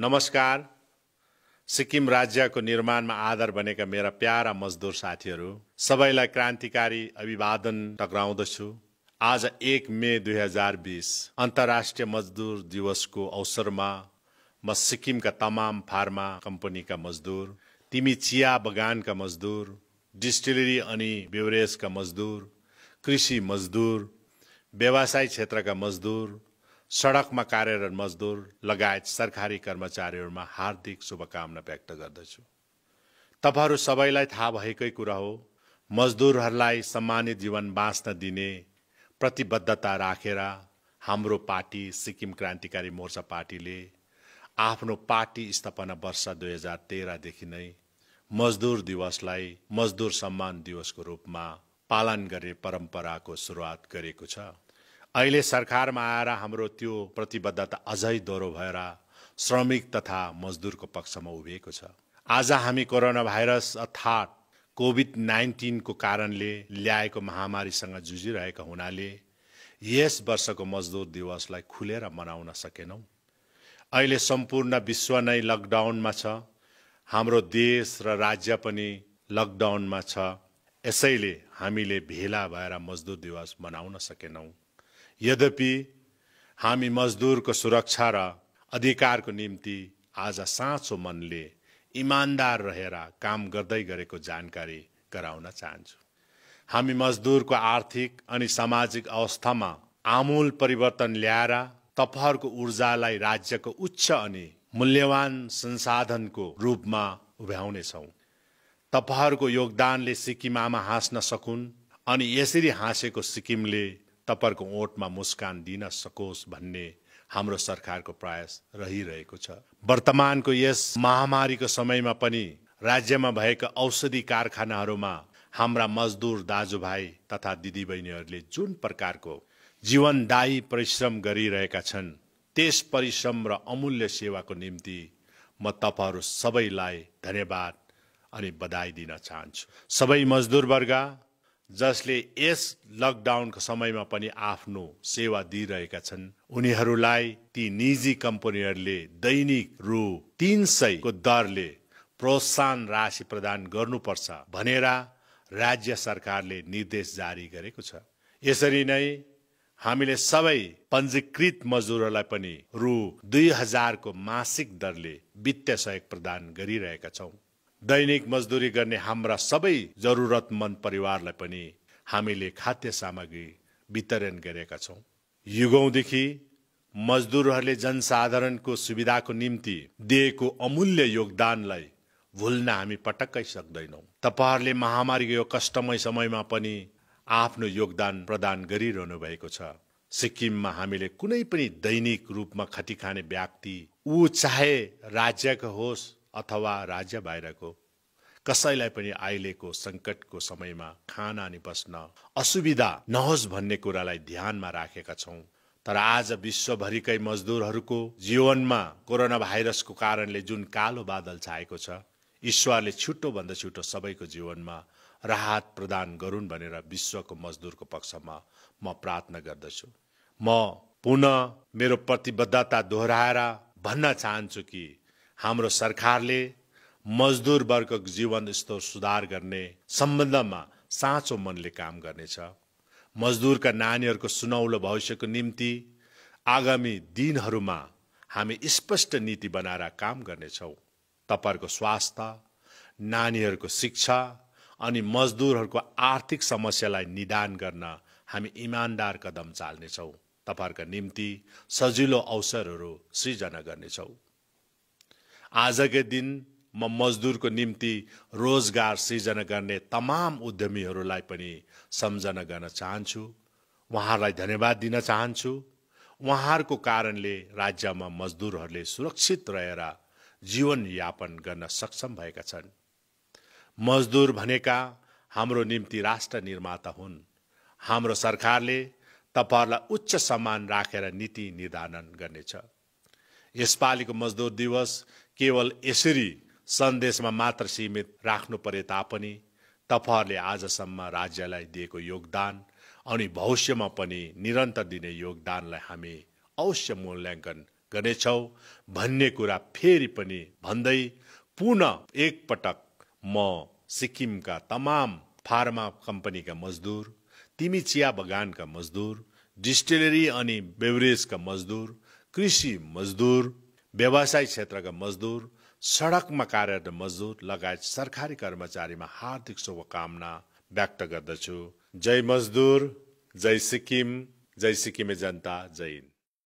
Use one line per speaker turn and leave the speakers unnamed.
नमस्कार सिक्किम राज्यको निर्माणमा आधार बनेका मेरा प्यारा मजदुर साथीहरू सबैलाई क्रान्तिकारी अभिवादन टक्राउँदछु आज एक मे दुई हजार बिस अन्तर्राष्ट्रिय मजदुर दिवसको अवसरमा म सिक्किमका तमाम फार्मा कम्पनीका मजदुर तिमी चिया बगानका मजदुर डिस्टिलरी अनि बेवरेजका मजदुर कृषि मजदुर व्यवसाय क्षेत्रका मजदुर सडकमा कार्यरत मजदुर लगायत सरकारी कर्मचारीहरूमा हार्दिक शुभकामना व्यक्त गर्दछु तपाईँहरू सबैलाई थाहा भएकै कुरा हो मजदुरहरूलाई सम्मानित जीवन बाँच्न दिने प्रतिबद्धता राखेर रा, हाम्रो पार्टी सिक्किम क्रान्तिकारी मोर्चा पार्टीले आफ्नो पार्टी स्थापना वर्ष दुई हजार तेह्रदेखि नै मजदुर दिवसलाई मजदुर सम्मान दिवसको रूपमा पालन गर्ने परम्पराको सुरुवात गरेको छ अहिले सरकारमा आएर हाम्रो त्यो प्रतिबद्धता अझै दोहोरो भएर श्रमिक तथा मजदुरको पक्षमा उभिएको छ आज हामी कोरोना भाइरस अर्थात् कोभिड नाइन्टिनको कारणले ल्याएको महामारीसँग जुझिरहेका हुनाले यस वर्षको मजदुर दिवसलाई खुलेर मनाउन सकेनौँ अहिले सम्पूर्ण विश्व नै लकडाउनमा छ हाम्रो देश र राज्य पनि लकडाउनमा छ यसैले हामीले भेला भएर मजदुर दिवस मनाउन सकेनौँ यद्यपि हामी मजदुरको सुरक्षा र अधिकारको निम्ति आज साँचो मनले इमान्दार रहेर काम गर्दै गरेको जानकारी गराउन चाहन्छु हामी मजदुरको आर्थिक अनि सामाजिक अवस्थामा आमूल परिवर्तन ल्याएर तपाईँहरूको ऊर्जालाई राज्यको उच्च अनि मूल्यवान संसाधनको रूपमा उभ्याउनेछौँ तपाईँहरूको योगदानले सिक्किम आमा हाँस्न सकुन् अनि यसरी हाँसेको सिक्किमले तपाईँहरूको ओठमा मुस्कान दिन सकोस् भन्ने हाम्रो सरकारको प्रयास रहिरहेको छ वर्तमानको यस महामारीको समयमा पनि राज्यमा भएका औषधि कारखानाहरूमा हाम्रा मजदुर दाजुभाइ तथा दिदीबहिनीहरूले जुन प्रकारको जीवनदायी परिश्रम गरिरहेका छन् त्यस परिश्रम र अमूल्य सेवाको निम्ति म तपाईँहरू सबैलाई धन्यवाद अनि बधाई दिन चाहन्छु सबै मजदुर मजदुरवर्ग जसले यस लकडाउनको समयमा पनि आफ्नो सेवा दिइरहेका छन् उनीहरूलाई ती निजी कम्पनीहरूले दैनिक रु तिन सयको दरले प्रोत्साहन राशि प्रदान गर्नुपर्छ भनेर राज्य सरकारले निर्देश जारी गरेको छ यसरी नै हामीले सबै पञ्जीकृत मजदुरहरूलाई पनि रु दुई हजारको मासिक दरले वित्तीय सहयोग प्रदान गरिरहेका छौँ दैनिक मजदुरी गर्ने हाम्रा सबै जरुरतमन्द परिवारलाई पनि हामीले खाद्य सामग्री वितरण गरेका छौँ युगौँदेखि मजदुरहरूले जनसाधारणको सुविधाको निम्ति दिएको अमूल्य योगदानलाई भुल्न हामी पटक्कै सक्दैनौँ तपाईँहरूले महामारीको यो कष्टमय समयमा पनि आफ्नो योगदान प्रदान गरिरहनु भएको छ सिक्किममा हामीले कुनै पनि दैनिक रूपमा खटी खाने व्यक्ति ऊ चाहे राज्यको होस् अथवा राज्य बाहिरको कसैलाई पनि अहिलेको सङ्कटको समयमा खान अनि बस्न असुविधा नहोस् भन्ने कुरालाई ध्यानमा राखेका छौँ तर आज विश्वभरिकै मजदुरहरूको जीवनमा कोरोना भाइरसको कारणले जुन कालो बादल छाएको छ ईश्वरले छिटोभन्दा छिटो सबैको जीवनमा राहत प्रदान गरून् भनेर विश्वको मजदुरको पक्षमा म प्रार्थना गर्दछु म पुनः मेरो प्रतिबद्धता दोहोऱ्याएर भन्न चाहन्छु कि हाम्रो सरकारले मजदुर वर्गको जीवन स्तर सुधार गर्ने सम्बन्धमा साँचो मनले काम गर्नेछ मजदुरका नानीहरूको सुनौलो भविष्यको निम्ति आगामी दिनहरूमा हामी स्पष्ट नीति बनाएर काम गर्नेछौँ तपाईँहरूको स्वास्थ्य नानीहरूको शिक्षा अनि मजदुरहरूको आर्थिक समस्यालाई निदान गर्न हामी इमान्दार कदम चाल्नेछौँ तपाईँहरूका निम्ति सजिलो अवसरहरू सृजना गर्नेछौँ आजकै दिन म मजदुरको निम्ति रोजगार सिर्जना गर्ने तमाम उद्यमीहरूलाई पनि सम्झना गर्न चाहन्छु उहाँहरूलाई धन्यवाद दिन चाहन्छु उहाँहरूको कारणले राज्यमा मजदुरहरूले सुरक्षित रहेर जीवनयापन गर्न सक्षम भएका छन् मजदुर भनेका हाम्रो निम्ति राष्ट्र निर्माता हुन् हाम्रो सरकारले तपाईँहरूलाई उच्च सम्मान राखेर नीति निर्धारण गर्नेछ यसपालिको मजदुर दिवस केवल यसरी सन्देशमा मात्र सीमित राख्नु परे तापनि तपाईँहरूले आजसम्म राज्यलाई दिएको योगदान अनि भविष्यमा पनि निरन्तर दिने योगदानलाई हामी अवश्य मूल्याङ्कन गर्नेछौँ भन्ने कुरा फेरि पनि भन्दै पुनः एकपटक म सिक्किमका तमाम फार्मा कम्पनीका मजदुर तिमी चिया बगानका मजदुर डिस्टिलरी अनि बेभरेजका मजदुर कृषि मजदुर व्यवसाय क्षेत्रका मजदुर सडकमा कार्यरत मजदुर लगायत सरकारी कर्मचारीमा हार्दिक शुभकामना व्यक्त गर्दछु जय मजदुर जय सिक्किम जय सिक्किमे जनता जय